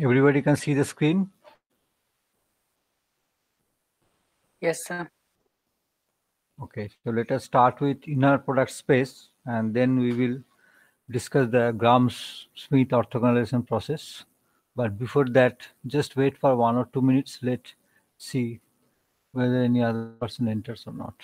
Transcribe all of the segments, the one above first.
Everybody can see the screen? Yes, sir. Okay, so let us start with inner product space and then we will discuss the Gram-Smith orthogonalization process. But before that, just wait for one or two minutes. Let's see whether any other person enters or not.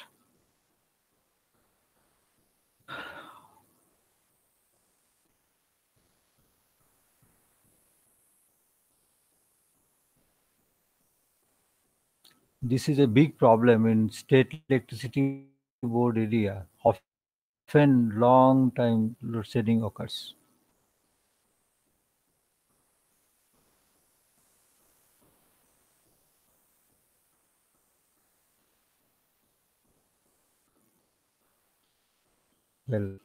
this is a big problem in state electricity board area. Often long time load shedding occurs. Well,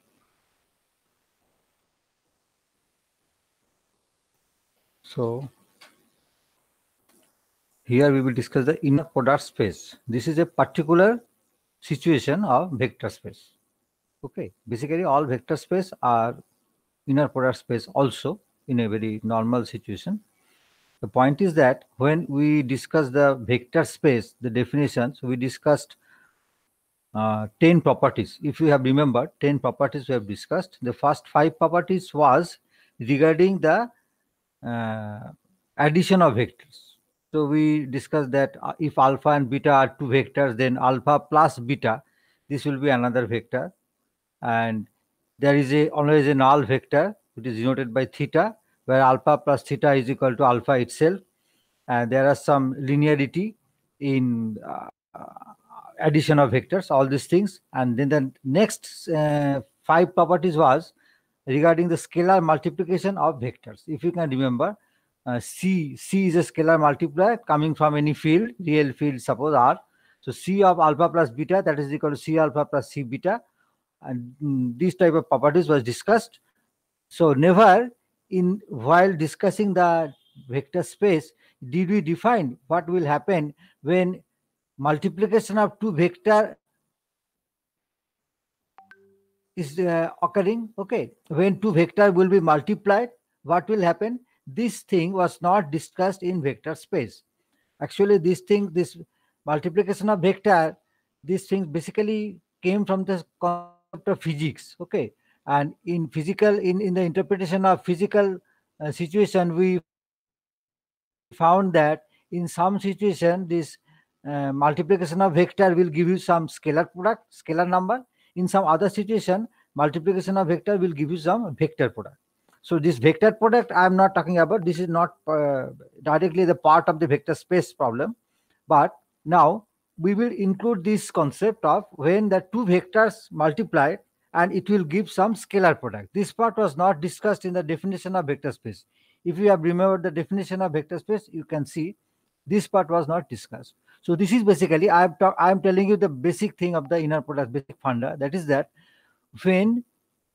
so here we will discuss the inner product space. This is a particular situation of vector space. Okay, basically all vector space are inner product space also in a very normal situation. The point is that when we discuss the vector space, the definitions, we discussed uh, 10 properties. If you have remembered, 10 properties we have discussed. The first five properties was regarding the uh, addition of vectors. So we discussed that uh, if alpha and beta are two vectors, then alpha plus beta, this will be another vector. And there is a always a null vector, which is denoted by theta, where alpha plus theta is equal to alpha itself. And there are some linearity in uh, addition of vectors, all these things. And then the next uh, five properties was regarding the scalar multiplication of vectors. If you can remember, uh, C, C is a scalar multiplier coming from any field, real field, suppose R. So C of alpha plus beta, that is equal to C alpha plus C beta. And mm, these this type of properties was discussed. So never in while discussing the vector space, did we define what will happen when multiplication of two vector is uh, occurring okay when two vector will be multiplied what will happen this thing was not discussed in vector space actually this thing this multiplication of vector these things basically came from the concept of physics okay and in physical in in the interpretation of physical uh, situation we found that in some situation this uh, multiplication of vector will give you some scalar product scalar number in some other situation multiplication of vector will give you some vector product so this vector product I'm not talking about. This is not uh, directly the part of the vector space problem. But now we will include this concept of when the two vectors multiply and it will give some scalar product. This part was not discussed in the definition of vector space. If you have remembered the definition of vector space, you can see this part was not discussed. So this is basically I am I am telling you the basic thing of the inner product basic funda. That is that when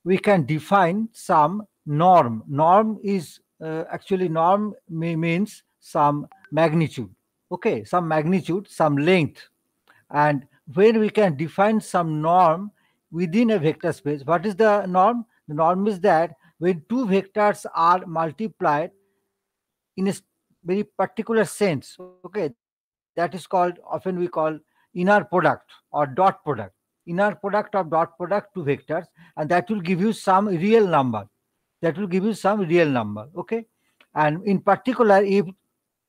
we can define some norm. Norm is uh, actually norm may, means some magnitude. Okay, some magnitude, some length. And when we can define some norm within a vector space, what is the norm? The norm is that when two vectors are multiplied in a very particular sense, okay, that is called often we call inner product or dot product inner product of dot product two vectors and that will give you some real number that will give you some real number okay and in particular if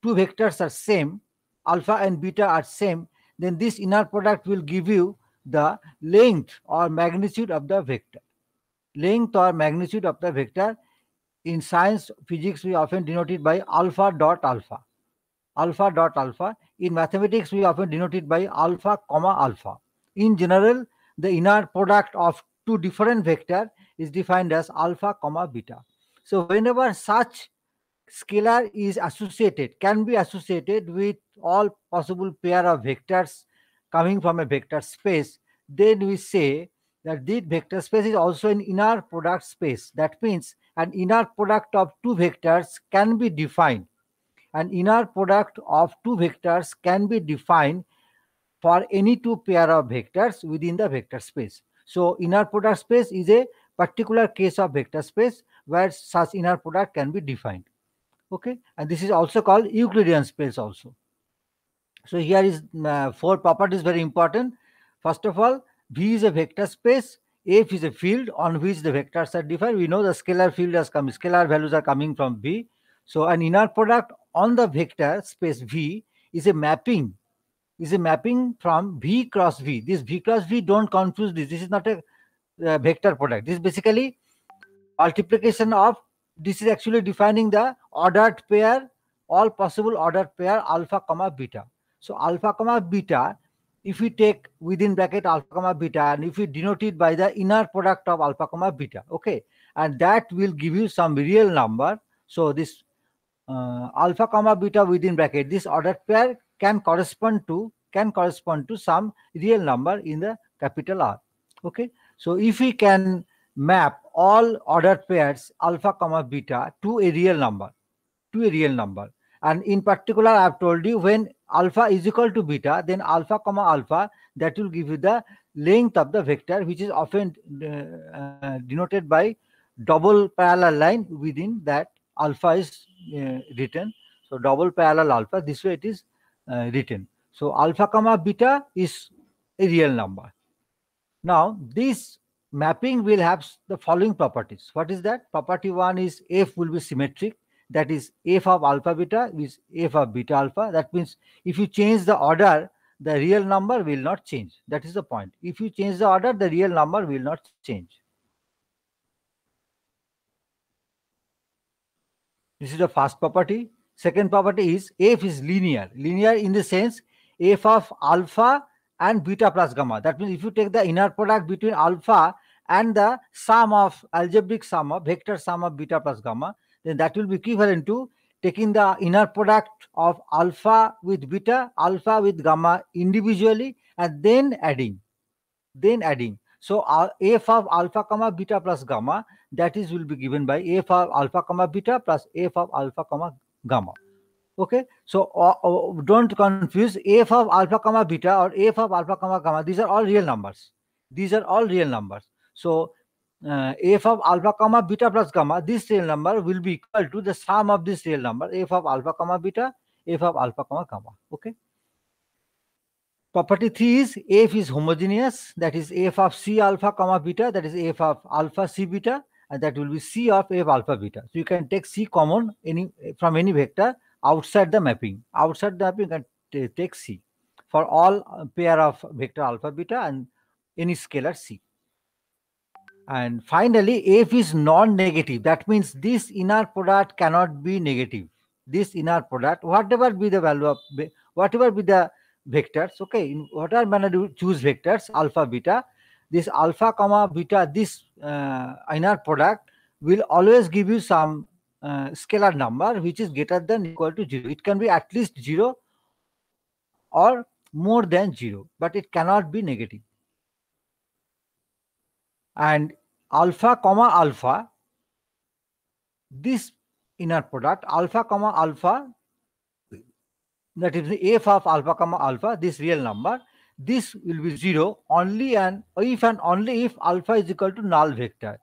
two vectors are same alpha and beta are same then this inner product will give you the length or magnitude of the vector length or magnitude of the vector in science physics we often denote it by alpha dot alpha alpha dot alpha in mathematics we often denote it by alpha comma alpha in general the inner product of two different vector is defined as alpha comma beta so whenever such scalar is associated can be associated with all possible pair of vectors coming from a vector space then we say that this vector space is also an inner product space that means an inner product of two vectors can be defined an inner product of two vectors can be defined for any two pair of vectors within the vector space so inner product space is a particular case of vector space where such inner product can be defined. Okay, and this is also called Euclidean space also. So here is uh, four properties very important. First of all, V is a vector space, F is a field on which the vectors are defined. We know the scalar field has come, scalar values are coming from V. So an inner product on the vector space V is a mapping is a mapping from V cross V. This V cross V, don't confuse this. This is not a uh, vector product. This is basically multiplication of, this is actually defining the ordered pair, all possible ordered pair alpha comma beta. So alpha comma beta, if we take within bracket alpha comma beta and if we denote it by the inner product of alpha comma beta, okay. And that will give you some real number. So this uh, alpha comma beta within bracket, this ordered pair can correspond to can correspond to some real number in the capital R. Okay, so if we can map all ordered pairs alpha comma beta to a real number, to a real number, and in particular, I've told you when alpha is equal to beta, then alpha comma alpha that will give you the length of the vector, which is often uh, denoted by double parallel line within that alpha is uh, written. So double parallel alpha. This way it is uh, written. So alpha comma beta is a real number. Now this mapping will have the following properties. What is that? Property one is f will be symmetric. That is f of alpha beta is f of beta alpha. That means if you change the order, the real number will not change. That is the point. If you change the order, the real number will not change. This is the first property second property is f is linear linear in the sense f of alpha and beta plus gamma that means if you take the inner product between alpha and the sum of algebraic sum of vector sum of beta plus gamma then that will be equivalent to taking the inner product of alpha with beta alpha with gamma individually and then adding then adding so uh, f of alpha comma beta plus gamma that is will be given by f of alpha comma beta plus f of alpha comma gamma okay so uh, uh don't confuse f of alpha comma beta or f of alpha comma gamma these are all real numbers these are all real numbers so uh, f of alpha comma beta plus gamma this real number will be equal to the sum of this real number f of alpha comma beta f of alpha comma gamma okay property 3 is f is homogeneous that is f of c alpha comma beta that is f of alpha c beta uh, that will be C of f alpha beta. So you can take C common any from any vector outside the mapping. Outside the mapping, you can take C for all uh, pair of vector alpha beta and any scalar C. And finally, f is non-negative. That means this inner product cannot be negative. This inner product, whatever be the value of, whatever be the vectors, okay, in whatever manner you choose vectors, alpha, beta, this alpha comma beta this uh, inner product will always give you some uh, scalar number which is greater than equal to 0 it can be at least 0 or more than 0 but it cannot be negative and alpha comma alpha this inner product alpha comma alpha that is the f of alpha comma alpha this real number this will be 0 only and if and only if alpha is equal to null vector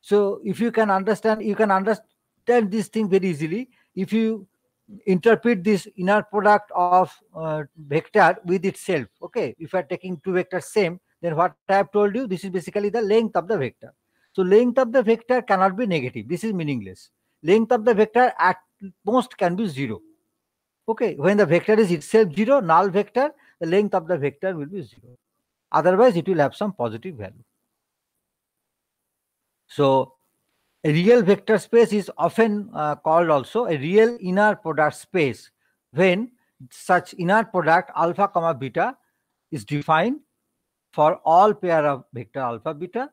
so if you can understand you can understand this thing very easily if you interpret this inner product of uh, vector with itself okay if you are taking two vectors same then what i have told you this is basically the length of the vector so length of the vector cannot be negative this is meaningless length of the vector at most can be zero okay when the vector is itself zero null vector the length of the vector will be 0. Otherwise, it will have some positive value. So, a real vector space is often uh, called also a real inner product space when such inner product alpha comma beta is defined for all pair of vector alpha beta.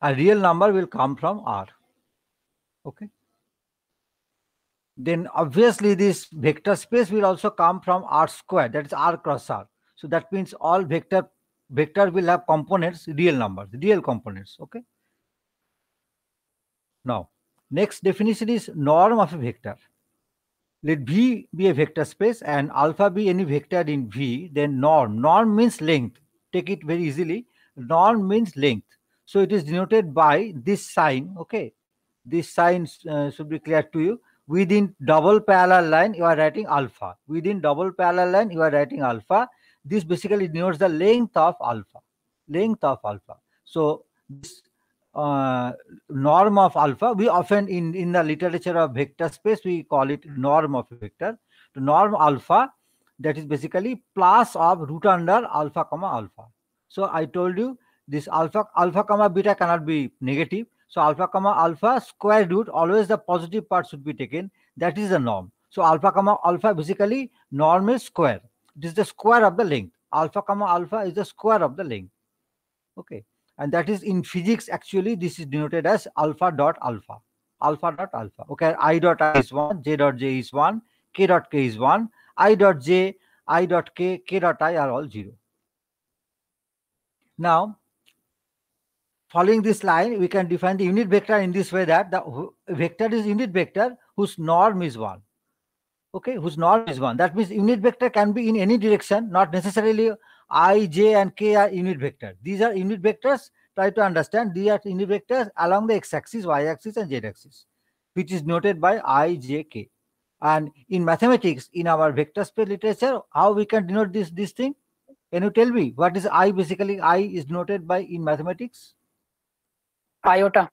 A real number will come from R. Okay then obviously this vector space will also come from r square that is r cross r so that means all vector vector will have components real numbers real components okay now next definition is norm of a vector let v be a vector space and alpha be any vector in v then norm norm means length take it very easily norm means length so it is denoted by this sign okay this sign uh, should be clear to you within double parallel line you are writing alpha within double parallel line you are writing alpha this basically denotes the length of alpha length of alpha so this uh, norm of alpha we often in in the literature of vector space we call it norm of vector the norm alpha that is basically plus of root under alpha comma alpha so i told you this alpha alpha comma beta cannot be negative so alpha comma alpha square root, always the positive part should be taken. That is the norm. So alpha comma alpha basically norm is square. It is the square of the length. Alpha comma alpha is the square of the length. Okay. And that is in physics actually this is denoted as alpha dot alpha. Alpha dot alpha. Okay. I dot I is 1, J dot J is 1, K dot K is 1, I dot J, I dot K, K dot I are all 0. Now following this line, we can define the unit vector in this way that the vector is unit vector whose norm is 1. Okay, whose norm is 1. That means unit vector can be in any direction, not necessarily i, j and k are unit vectors. These are unit vectors. Try to understand. These are unit vectors along the x-axis, y-axis and z-axis, which is noted by i, j, k. And in mathematics, in our vector space literature, how we can denote this, this thing? Can you tell me what is i? Basically, i is noted by in mathematics iota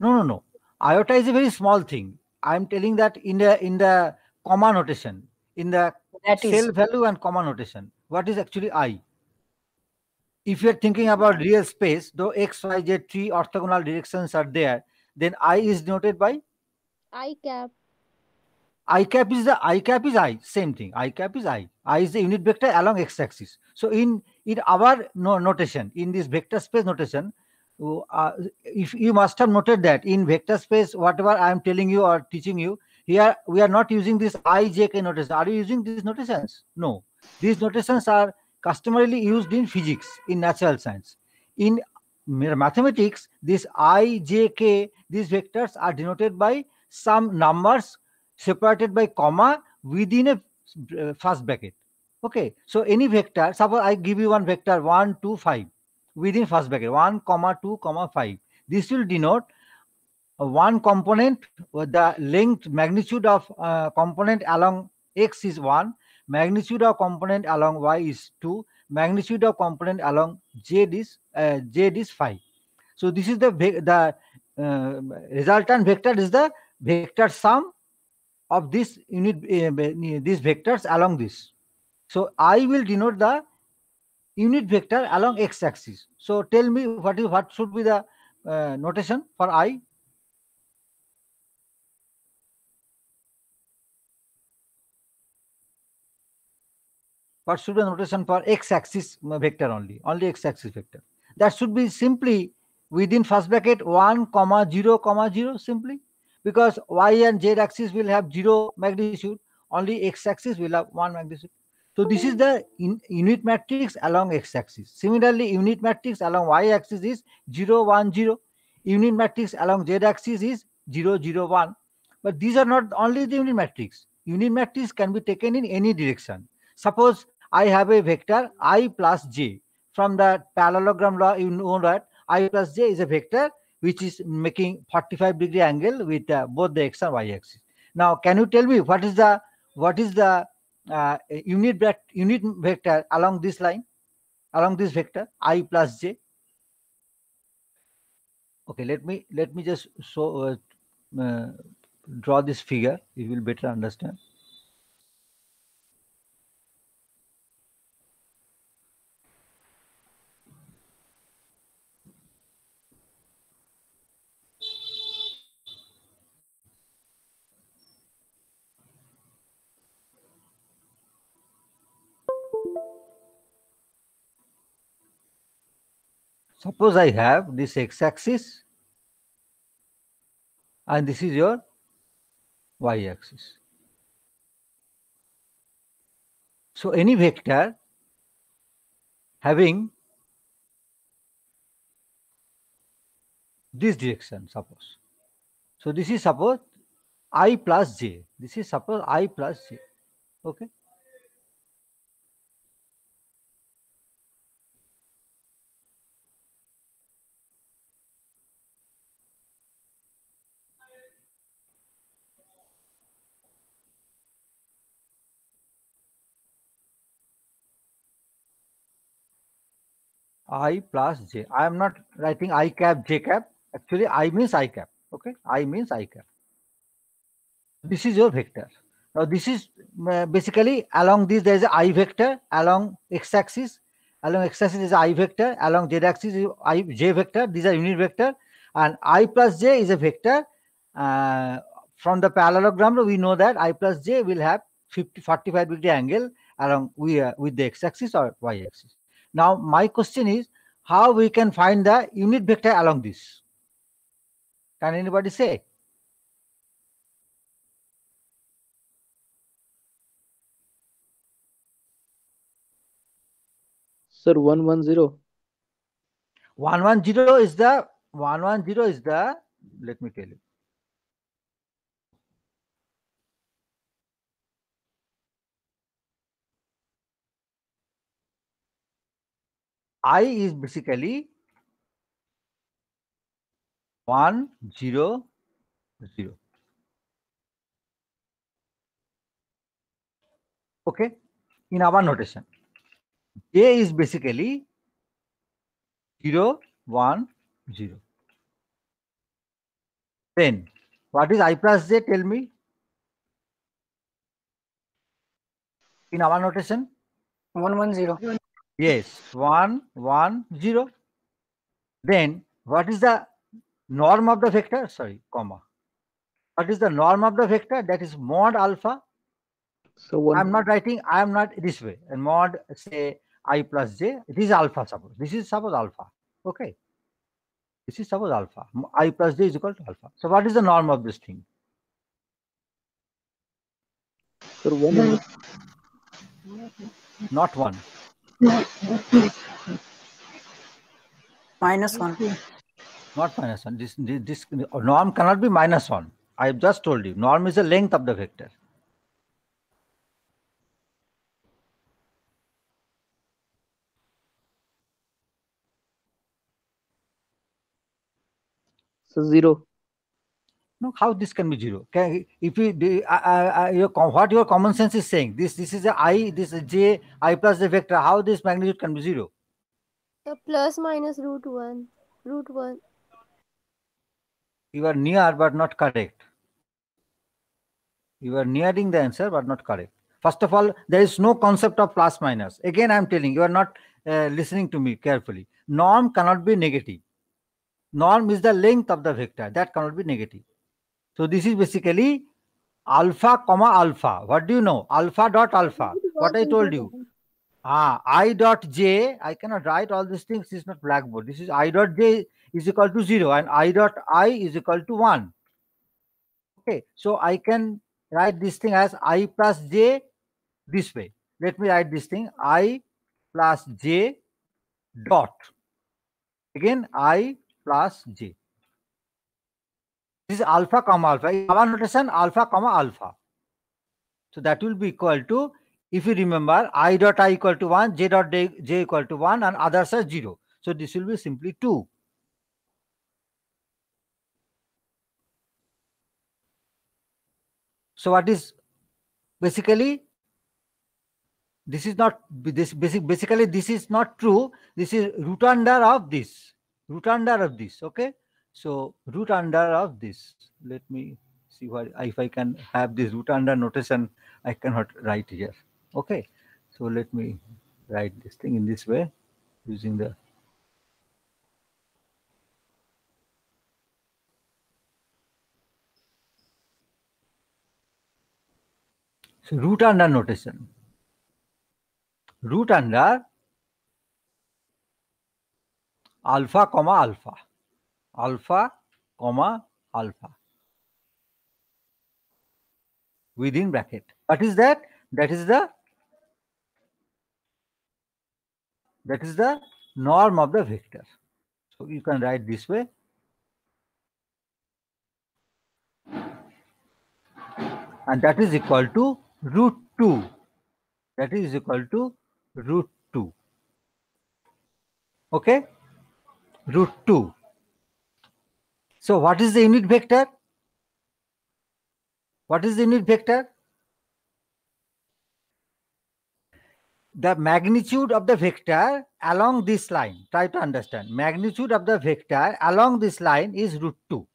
no no no iota is a very small thing i'm telling that in the in the comma notation in the that cell is. value and comma notation what is actually i if you're thinking about real space though x y z three orthogonal directions are there then i is denoted by i cap i cap is the i cap is i same thing i cap is i i is the unit vector along x axis so in in our no, notation in this vector space notation uh, if you must have noted that in vector space whatever i am telling you or teaching you here we are not using this ijk notation are you using these notations no these notations are customarily used in physics in natural science in mathematics this ijk these vectors are denoted by some numbers separated by comma within a first bracket okay so any vector suppose i give you one vector 1 2 5 within first bracket 1 comma 2 comma 5 this will denote one component with the length magnitude of uh, component along x is 1 magnitude of component along y is 2 magnitude of component along z is uh, z is 5 so this is the the uh, resultant vector is the vector sum of this unit uh, these vectors along this so i will denote the unit vector along x-axis. So tell me what is what should be the uh, notation for i. What should be the notation for x-axis uh, vector only? Only x-axis vector. That should be simply within first bracket 1 comma 0 comma 0 simply because y and z axis will have 0 magnitude only x axis will have 1 magnitude so this is the in, unit matrix along x-axis. Similarly, unit matrix along y-axis is 0, 1, 0. Unit matrix along z-axis is 0, 0, 1. But these are not only the unit matrix. Unit matrix can be taken in any direction. Suppose I have a vector i plus j. From the parallelogram law, you know that i plus j is a vector which is making 45 degree angle with uh, both the x and y axis. Now, can you tell me what is the what is the uh, unit unit vector along this line along this vector i plus j okay let me let me just so uh, uh, draw this figure you will better understand Suppose I have this x-axis and this is your y-axis. So any vector having this direction suppose. So this is suppose i plus j. This is suppose i plus j. Okay. i plus j i am not writing i cap j cap actually i means i cap okay i means i cap this is your vector now this is uh, basically along this there is i vector along x axis along x axis is i vector along z axis is i j vector these are unit vector and i plus j is a vector uh, from the parallelogram we know that i plus j will have 50 45 degree angle along we, uh, with the x axis or y axis now, my question is how we can find the unit vector along this. Can anybody say? Sir, 110. 110 is the 110 is the let me tell you i is basically 1 0 0 okay in our notation j is basically 0 1 0 then what is i plus j tell me in our notation 110 Yes, one, one, zero. Then what is the norm of the vector? Sorry, comma. What is the norm of the vector? That is mod alpha. So one, I'm not writing, I'm not this way. And mod say i plus j, it is alpha suppose. This is suppose alpha. Okay. This is suppose alpha. i plus j is equal to alpha. So what is the norm of this thing? one. Not one. minus 1 not minus 1 this this, this norm cannot be minus 1 i have just told you norm is the length of the vector so 0 no how this can be zero can if you do, uh, uh, your what your common sense is saying this this is a i this is j i plus the vector how this magnitude can be zero the plus minus root 1 root 1 you are near but not correct you are nearing the answer but not correct first of all there is no concept of plus minus again i am telling you are not uh, listening to me carefully norm cannot be negative norm is the length of the vector that cannot be negative so this is basically alpha comma alpha. What do you know? Alpha dot alpha. What I told you. Ah, i dot j. I cannot write all these things. This is not blackboard. This is i dot j is equal to zero and i dot i is equal to one. Okay, so I can write this thing as i plus j this way. Let me write this thing i plus j dot. Again, i plus j. This is alpha comma alpha. In Java notation, alpha comma alpha. So that will be equal to, if you remember, i dot i equal to 1, j dot j, j equal to 1, and others are 0. So this will be simply 2. So what is basically this is not this basic basically this is not true. This is root under of this root under of this. Okay. So root under of this, let me see what, if I can have this root under notation, I cannot write here. Okay, so let me write this thing in this way using the So root under notation. Root under alpha comma alpha alpha comma alpha within bracket what is that that is the that is the norm of the vector so you can write this way and that is equal to root 2 that is equal to root 2 okay root 2 so what is the unit vector? What is the unit vector? The magnitude of the vector along this line. Try to understand. Magnitude of the vector along this line is root 2.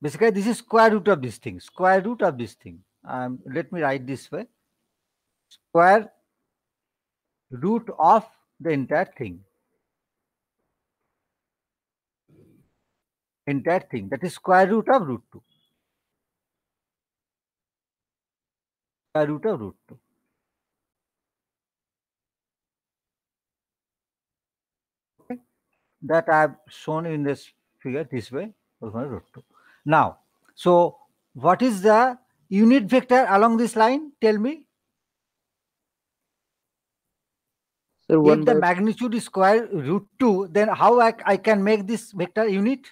Basically, this is square root of this thing. Square root of this thing. Um, let me write this way. Square root of the entire thing. Entire thing that is square root of root 2. Square root of root 2. Okay. That I have shown in this figure this way. Root 2. Now, so what is the unit vector along this line? Tell me Sir, if the magnitude is square root 2, then how I, I can make this vector unit?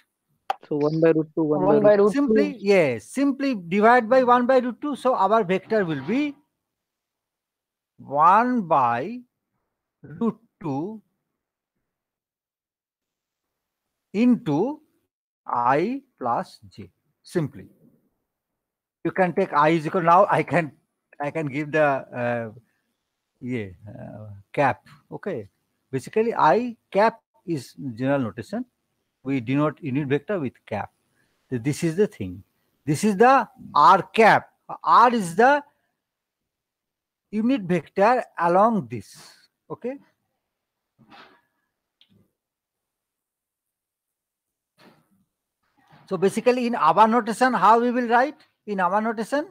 So 1 by root 2, 1, 1 by, by root simply, 2. Yes, simply divide by 1 by root 2. So our vector will be 1 by root 2 into i plus j simply you can take i is equal now i can i can give the uh, ये cap okay basically i cap is general notation we denote unit vector with cap this is the thing this is the r cap r is the unit vector along this okay so basically in our notation how we will write in our notation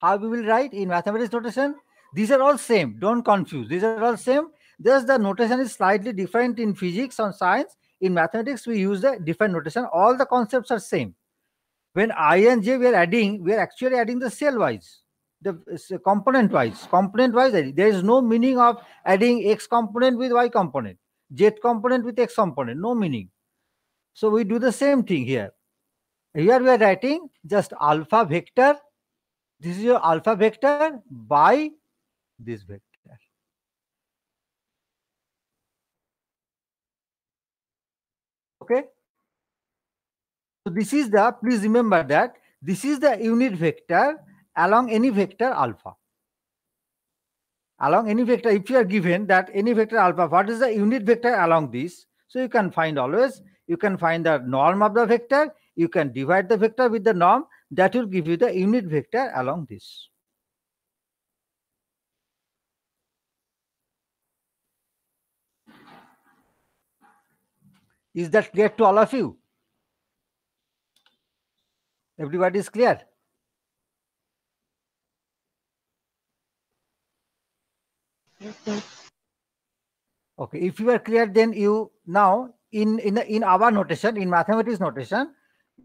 how we will write in mathematics notation these are all same. Don't confuse. These are all same. Just the notation is slightly different in physics or science. In mathematics, we use the different notation. All the concepts are same. When I and J we are adding, we are actually adding the cell wise, the component wise. Component wise, there is no meaning of adding X component with Y component, Z component with X component. No meaning. So we do the same thing here. Here we are writing just alpha vector. This is your alpha vector by this vector. Okay. So this is the, please remember that this is the unit vector along any vector alpha. Along any vector, if you are given that any vector alpha, what is the unit vector along this? So you can find always, you can find the norm of the vector, you can divide the vector with the norm, that will give you the unit vector along this. Is that clear to all of you? Everybody is clear? Okay. okay, if you are clear, then you now in in in our notation, in mathematics notation,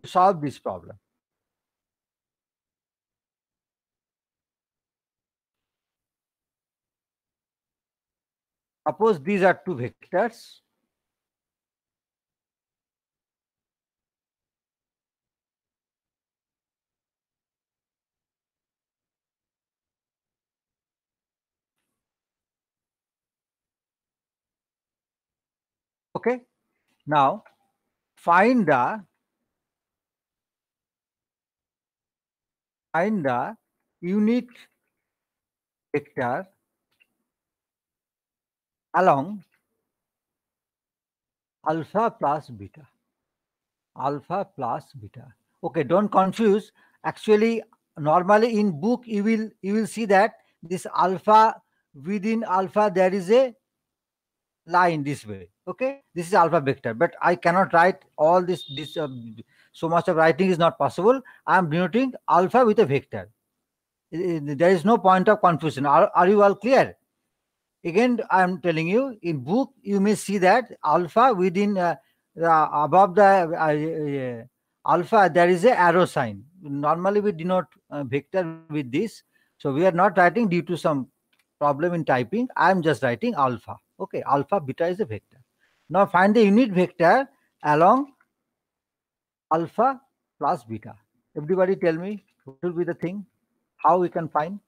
solve this problem. Suppose these are two vectors. Okay. Now, find the find the unit vector along alpha plus beta alpha plus beta okay don't confuse actually normally in book you will you will see that this alpha within alpha there is a lie in this way okay this is alpha vector but i cannot write all this this uh, so much of writing is not possible i am denoting alpha with a vector there is no point of confusion are, are you all clear again i am telling you in book you may see that alpha within uh, above the uh, uh, alpha there is a arrow sign normally we denote uh, vector with this so we are not writing due to some problem in typing. I'm just writing alpha. Okay, alpha beta is a vector. Now find the unit vector along alpha plus beta. Everybody tell me what will be the thing, how we can find.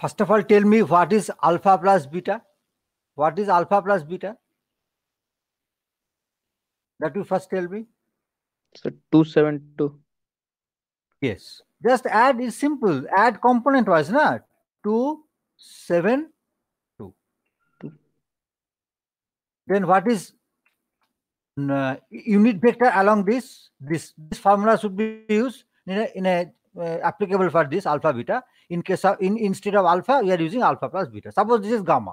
First of all, tell me what is alpha plus beta? What is alpha plus beta? That you first tell me. So 272. Yes. Just add is simple. Add component wise, not 272. Then what is uh, unit vector along this? This this formula should be used in a, in a uh, applicable for this alpha beta in case of in instead of alpha we are using alpha plus beta suppose this is gamma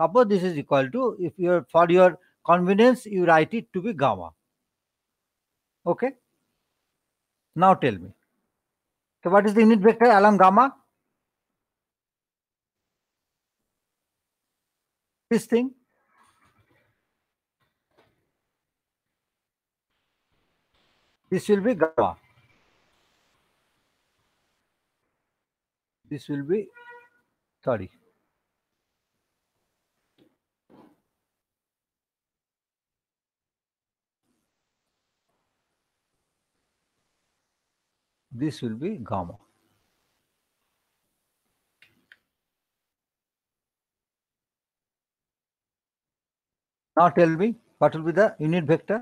suppose this is equal to if you are for your convenience you write it to be gamma okay now tell me so what is the unit vector along gamma this thing this will be gamma this will be 30 this will be gamma now tell me what will be the unit vector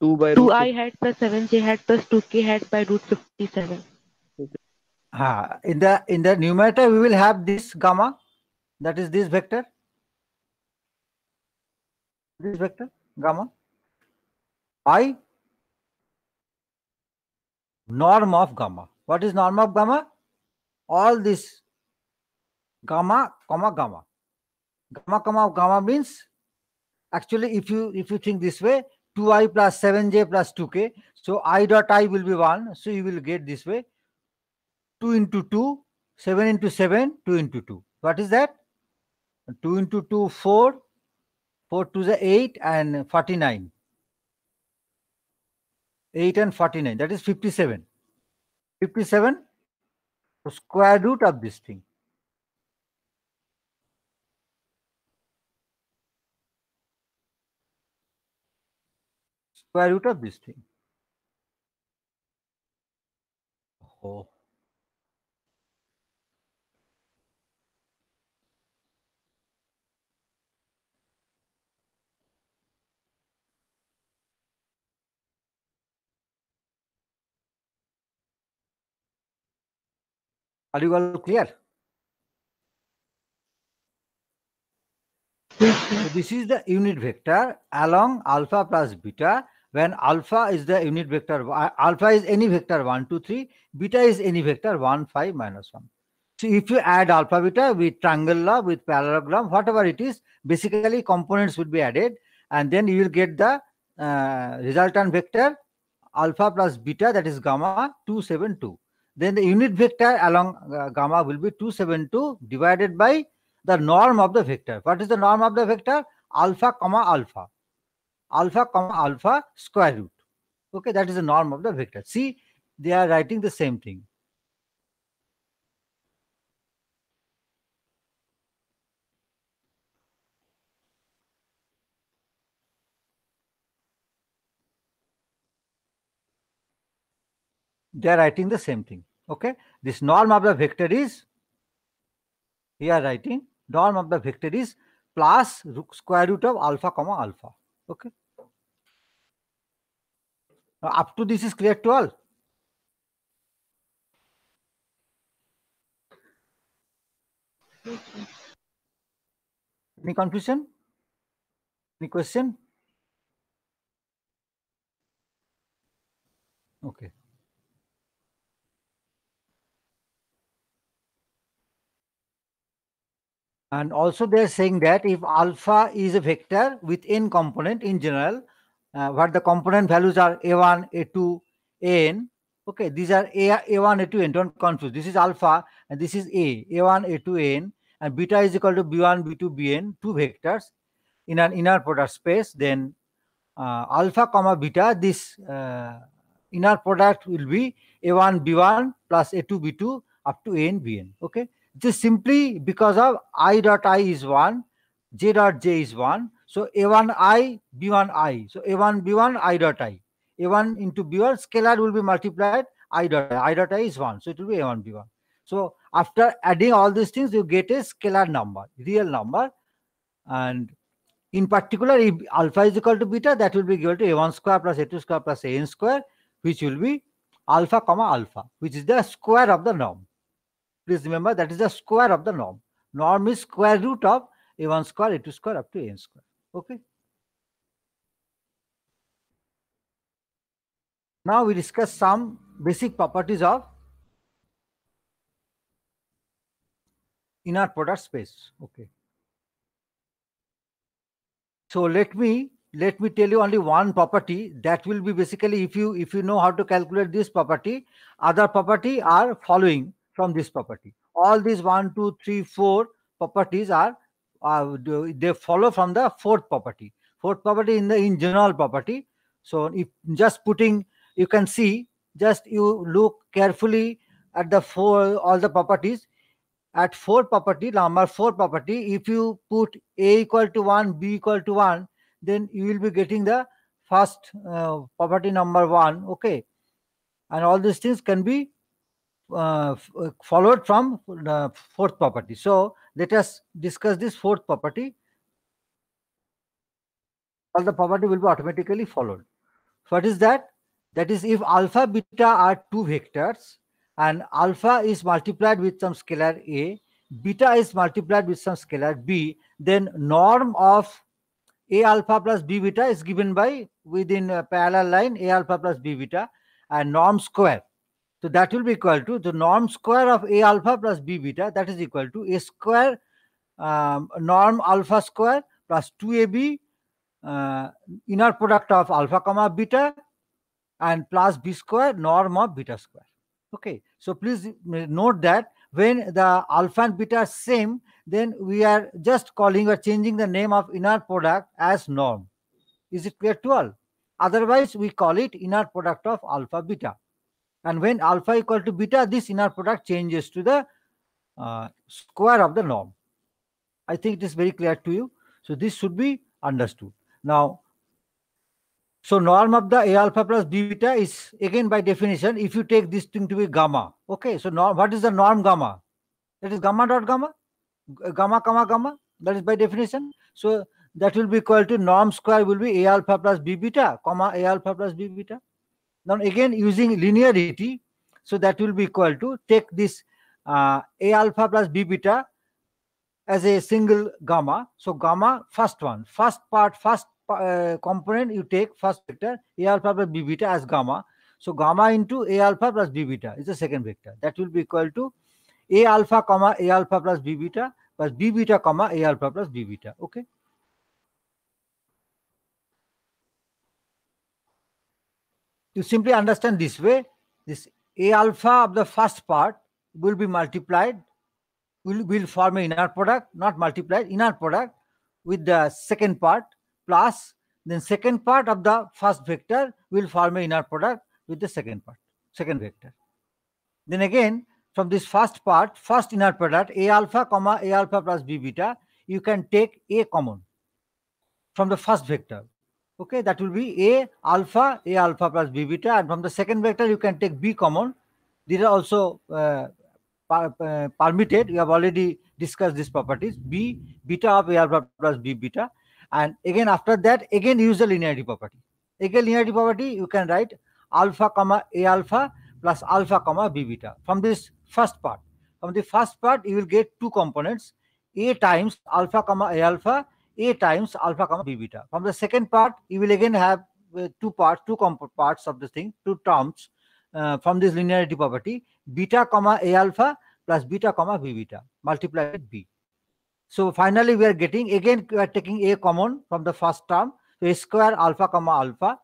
2 by 2i hat plus 7j hat plus 2k hat by root 57. Ah, in the in the numerator we will have this gamma, that is this vector. This vector gamma i norm of gamma. What is norm of gamma? All this gamma comma gamma gamma comma gamma means actually if you if you think this way 2i plus 7j plus 2k. So i dot i will be 1. So you will get this way 2 into 2, 7 into 7, 2 into 2. What is that? 2 into 2, 4, 4 to the 8 and 49. 8 and 49, that is 57. 57 square root of this thing. square root of this thing. Oh. Are you all clear? so this is the unit vector along alpha plus beta when alpha is the unit vector uh, alpha is any vector 1 2 3 beta is any vector 1 5 minus 1 so if you add alpha beta with triangle law with parallelogram whatever it is basically components would be added and then you will get the uh, resultant vector alpha plus beta that is gamma 272 then the unit vector along uh, gamma will be 272 divided by the norm of the vector what is the norm of the vector alpha comma alpha alpha comma alpha square root. Okay, that is the norm of the vector. See, they are writing the same thing. They are writing the same thing. Okay, this norm of the vector is here writing norm of the vector is plus square root of alpha comma alpha Okay. Now up to this is clear to all. Any confusion? Any question? Okay. And also they are saying that if alpha is a vector with n component in general, uh, where the component values are a1, a2, an, okay, these are a, a1, a2, n, don't confuse. This is alpha and this is a, a1, a2, an, and beta is equal to b1, b2, bn, two vectors in an inner product space, then uh, alpha comma beta, this uh, inner product will be a1, b1 plus a2, b2 up to an, bn, okay? just simply because of i dot i is 1 j dot j is 1 so a1i b1i so a1 b1 i dot i a1 into b1 scalar will be multiplied i dot i, I dot i is 1 so it will be a1 b1 so after adding all these things you get a scalar number real number and in particular if alpha is equal to beta that will be equal to a1 square plus a2 square plus an square which will be alpha comma alpha which is the square of the norm Please remember that is the square of the norm. Norm is square root of a1 square, a2 square up to an square. Okay. Now we discuss some basic properties of inner product space. Okay. So let me let me tell you only one property that will be basically if you if you know how to calculate this property other property are following from this property. All these one, two, three, four properties are uh, they follow from the fourth property. Fourth property in the in general property. So if just putting, you can see just you look carefully at the four all the properties. At four property number four property, if you put a equal to one, b equal to one, then you will be getting the first uh, property number one. Okay, and all these things can be uh, uh, followed from the fourth property. So let us discuss this fourth property. All the property will be automatically followed. What is that? That is if alpha beta are two vectors and alpha is multiplied with some scalar A, beta is multiplied with some scalar B, then norm of A alpha plus B beta is given by within a parallel line A alpha plus B beta and norm square so that will be equal to the norm square of A alpha plus B beta that is equal to A square um, norm alpha square plus 2AB uh, inner product of alpha comma beta and plus B square norm of beta square. Okay, so please note that when the alpha and beta are same, then we are just calling or changing the name of inner product as norm. Is it clear to all? Otherwise, we call it inner product of alpha beta. And when alpha equal to beta, this inner product changes to the uh, square of the norm. I think it is very clear to you. So this should be understood. Now, so norm of the A alpha plus B beta is again by definition, if you take this thing to be gamma. Okay, so norm, what is the norm gamma? That is gamma dot gamma, gamma, comma gamma. That is by definition. So that will be equal to norm square will be A alpha plus B beta, comma A alpha plus B beta. Now again using linearity, so that will be equal to take this uh, A alpha plus B beta as a single gamma. So gamma first one, first part, first uh, component you take first vector A alpha plus B beta as gamma. So gamma into A alpha plus B beta is the second vector. That will be equal to A alpha comma A alpha plus B beta plus B beta comma A alpha plus B beta. Okay. you simply understand this way this a alpha of the first part will be multiplied will will form an inner product not multiplied inner product with the second part plus then second part of the first vector will form an inner product with the second part second vector then again from this first part first inner product a alpha comma a alpha plus b beta you can take a common from the first vector okay that will be a alpha a alpha plus b beta and from the second vector you can take b common these are also uh, uh permitted we have already discussed these properties b beta of a alpha plus b beta and again after that again use the linearity property again linearity property you can write alpha comma a alpha plus alpha comma b beta from this first part from the first part you will get two components a times alpha comma a alpha a times alpha comma B beta. From the second part, you will again have uh, two parts, two parts of the thing, two terms uh, from this linearity property, beta comma A alpha plus beta comma B beta multiplied with B. So finally, we are getting, again, we are taking A common from the first term. So A square alpha comma alpha.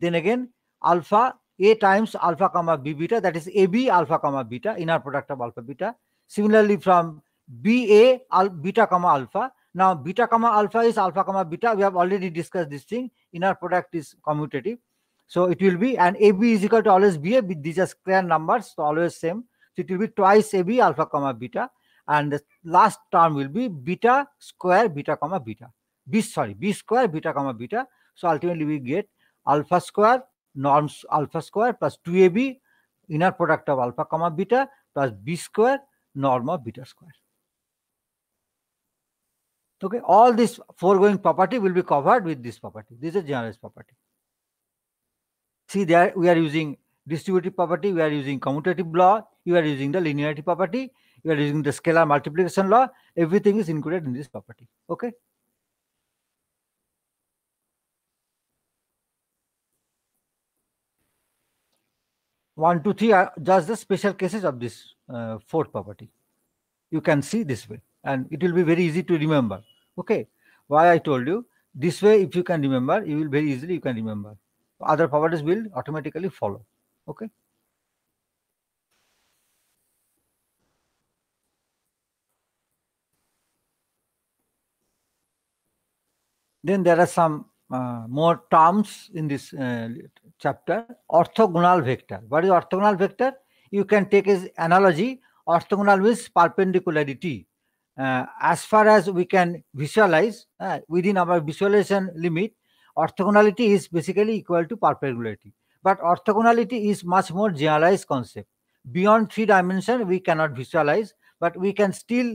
Then again, alpha A times alpha comma B beta, that is AB alpha comma beta, inner product of alpha beta. Similarly, from BA al beta comma alpha, now beta comma alpha is alpha comma beta. We have already discussed this thing. Inner product is commutative. So it will be and AB is equal to always BA. These are square numbers, so always same. So it will be twice AB alpha comma beta. And the last term will be beta square beta comma beta. B sorry, B square beta comma beta. So ultimately we get alpha square norms alpha square plus 2ab inner product of alpha comma beta plus b square norm of beta square okay all this foregoing property will be covered with this property this is generalized property see there we are using distributive property we are using commutative law you are using the linearity property you are using the scalar multiplication law everything is included in this property okay one two three are just the special cases of this uh, fourth property you can see this way and it will be very easy to remember okay why i told you this way if you can remember you will very easily you can remember other properties will automatically follow okay then there are some uh, more terms in this uh, chapter orthogonal vector what is orthogonal vector you can take as analogy orthogonal means perpendicularity uh, as far as we can visualize uh, within our visualization limit, orthogonality is basically equal to perpendicularity. But orthogonality is much more generalized concept. Beyond three dimension, we cannot visualize, but we can still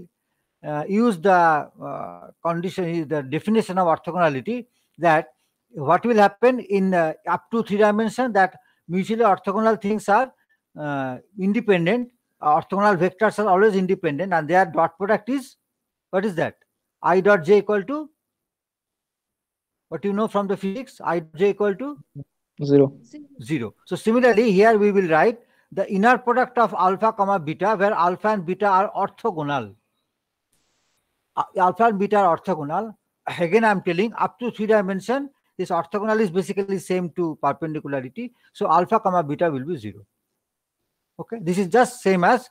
uh, use the uh, condition, the definition of orthogonality that what will happen in uh, up to three dimension that mutually orthogonal things are uh, independent orthogonal vectors are always independent and their dot product is what is that i dot j equal to what you know from the physics i j equal to zero zero so similarly here we will write the inner product of alpha comma beta where alpha and beta are orthogonal uh, alpha and beta are orthogonal again i'm telling up to three dimension this orthogonal is basically same to perpendicularity so alpha comma beta will be zero okay this is just same as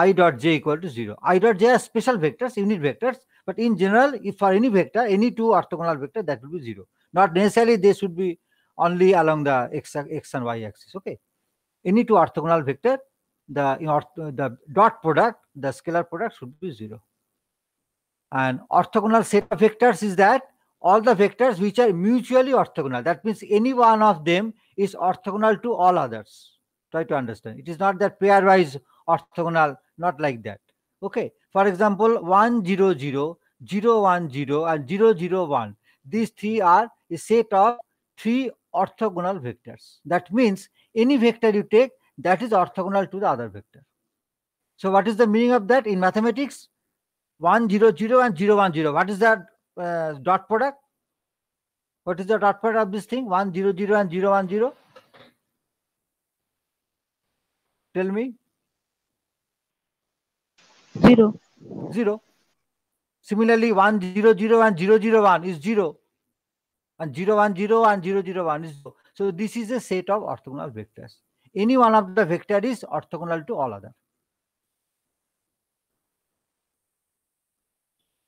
i dot j equal to 0 i dot j are special vectors unit vectors but in general if for any vector any two orthogonal vector that will be 0 not necessarily they should be only along the x, x and y axis okay any two orthogonal vector the the dot product the scalar product should be 0 and orthogonal set of vectors is that all the vectors which are mutually orthogonal that means any one of them is orthogonal to all others Try to understand. It is not that pairwise orthogonal, not like that. Okay. For example, 1, 0, 0, 0, 1, 0, and 0, 0, 1. These three are a set of three orthogonal vectors. That means any vector you take that is orthogonal to the other vector. So what is the meaning of that in mathematics? 1, 0, 0 and 0, 1, 0. What is that uh, dot product? What is the dot product of this thing? 1, 0, 0 and 0, 1, 0? Tell me. Zero. Zero. Similarly, 100 and 001 is zero. And 010 and 001 is zero. So this is a set of orthogonal vectors. Any one of the vector is orthogonal to all other.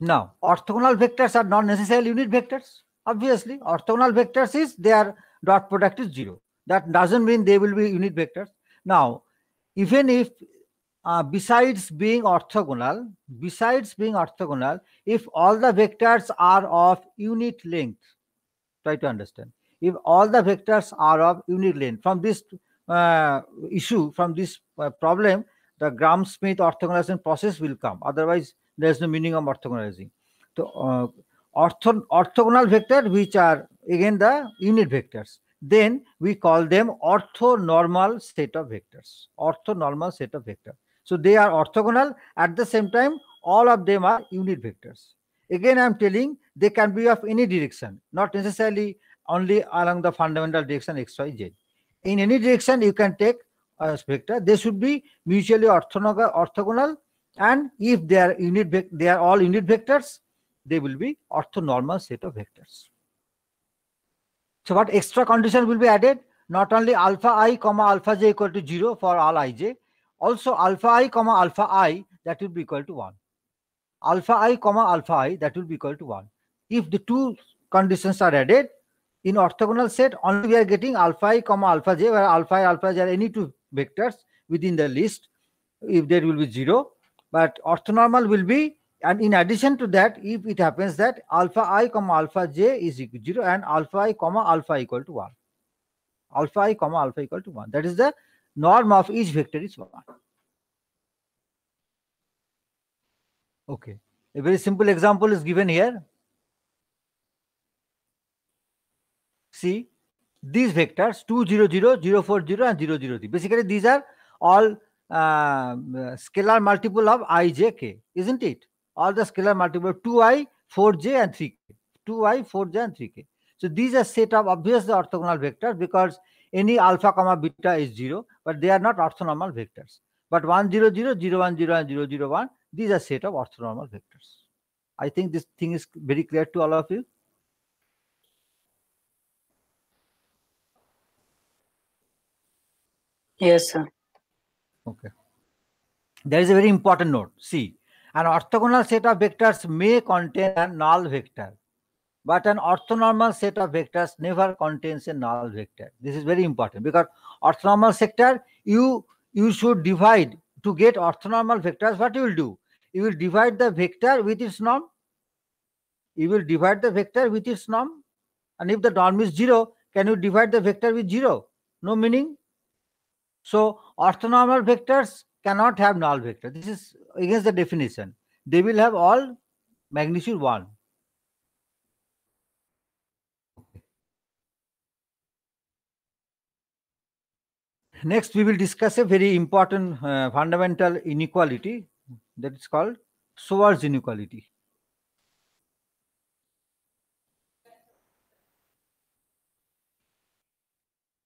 Now, orthogonal vectors are not necessarily unit vectors. Obviously, orthogonal vectors is their dot product is zero. That doesn't mean they will be unit vectors. Now, even if uh, besides being orthogonal, besides being orthogonal, if all the vectors are of unit length, try to understand. If all the vectors are of unit length, from this uh, issue, from this uh, problem, the Gram-Smith orthogonalization process will come. Otherwise, there is no meaning of orthogonalizing. So, uh, ortho orthogonal vector, which are again the unit vectors, then we call them orthonormal set of vectors orthonormal set of vectors so they are orthogonal at the same time all of them are unit vectors again i'm telling they can be of any direction not necessarily only along the fundamental direction x y z in any direction you can take a vector they should be mutually orthogonal and if they are unit they are all unit vectors they will be orthonormal set of vectors so what extra condition will be added? Not only alpha i comma alpha j equal to 0 for all ij, also alpha i comma alpha i that will be equal to 1. Alpha i comma alpha i that will be equal to 1. If the two conditions are added, in orthogonal set only we are getting alpha i comma alpha j where alpha i alpha j are any two vectors within the list if there will be 0 but orthonormal will be and in addition to that if it happens that alpha i comma alpha j is equal to 0 and alpha i comma alpha equal to 1 alpha i comma alpha equal to 1 that is the norm of each vector is 1 okay a very simple example is given here see these vectors 2 0 0 0 4 0 and 0 0 3 basically these are all uh, scalar multiple of ijk isn't it all the scalar multiple 2i, 4j, and 3k. 2i, 4j, and 3k. So these are set of obviously orthogonal vectors because any alpha comma beta is 0, but they are not orthonormal vectors. But 1, 0, 0, 0, 1, 0, and 0, 0, 1, these are set of orthonormal vectors. I think this thing is very clear to all of you. Yes, sir. Okay. There is a very important note. See, an orthogonal set of vectors may contain a null vector, but an orthonormal set of vectors never contains a null vector. This is very important because orthonormal sector, you, you should divide to get orthonormal vectors. What you will do? You will divide the vector with its norm. You will divide the vector with its norm. And if the norm is zero, can you divide the vector with zero? No meaning. So orthonormal vectors cannot have null vector. This is against the definition. They will have all magnitude 1. Next, we will discuss a very important uh, fundamental inequality that is called Schwarz inequality.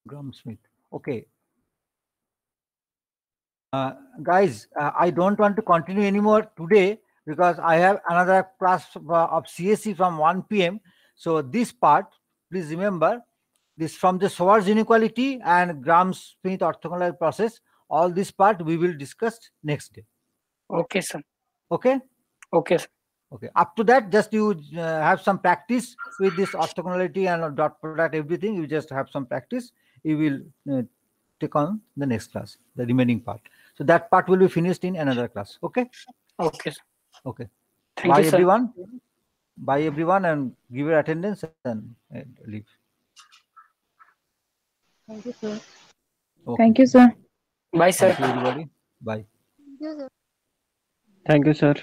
gram Smith. Okay, uh, guys, uh, I don't want to continue anymore today because I have another class of, uh, of CSE from 1 p.m. So this part, please remember, this from the Swartz inequality and Gram-Smith orthogonal process, all this part we will discuss next day. Okay, sir. Okay? Okay, sir. Okay. Up to that, just you uh, have some practice with this orthogonality and dot product, everything. You just have some practice. You will uh, take on the next class, the remaining part. So that part will be finished in another class. Okay. Okay. Okay. Thank Bye you, everyone. Sir. Bye everyone, and give your attendance and, leave. Thank you, sir. Okay. Thank you, sir. Bye, sir. Thank you, everybody. Bye. Thank you, sir. Thank you, sir.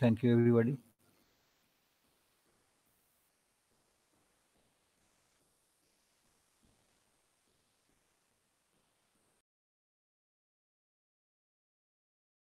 Thank you, everybody.